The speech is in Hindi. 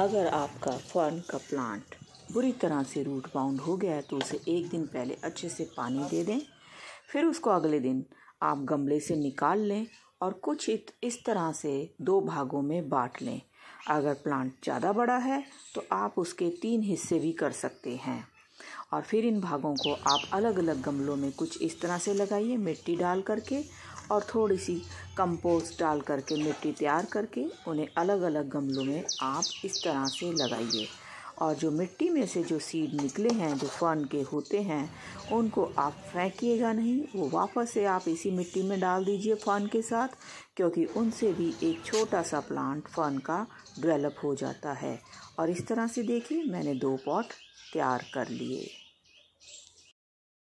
अगर आपका फर्न का प्लांट बुरी तरह से रूट बाउंड हो गया है तो उसे एक दिन पहले अच्छे से पानी दे दें फिर उसको अगले दिन आप गमले से निकाल लें और कुछ इस तरह से दो भागों में बांट लें अगर प्लांट ज़्यादा बड़ा है तो आप उसके तीन हिस्से भी कर सकते हैं और फिर इन भागों को आप अलग अलग गमलों में कुछ इस तरह से लगाइए मिट्टी डाल करके और थोड़ी सी कंपोस्ट डाल करके मिट्टी तैयार करके उन्हें अलग अलग गमलों में आप इस तरह से लगाइए और जो मिट्टी में से जो सीड निकले हैं जो फन के होते हैं उनको आप फेंकिएगा नहीं वो वापस से आप इसी मिट्टी में डाल दीजिए फन के साथ क्योंकि उनसे भी एक छोटा सा प्लांट फन का डेवलप हो जाता है और इस तरह से देखिए मैंने दो पॉट तैयार कर लिए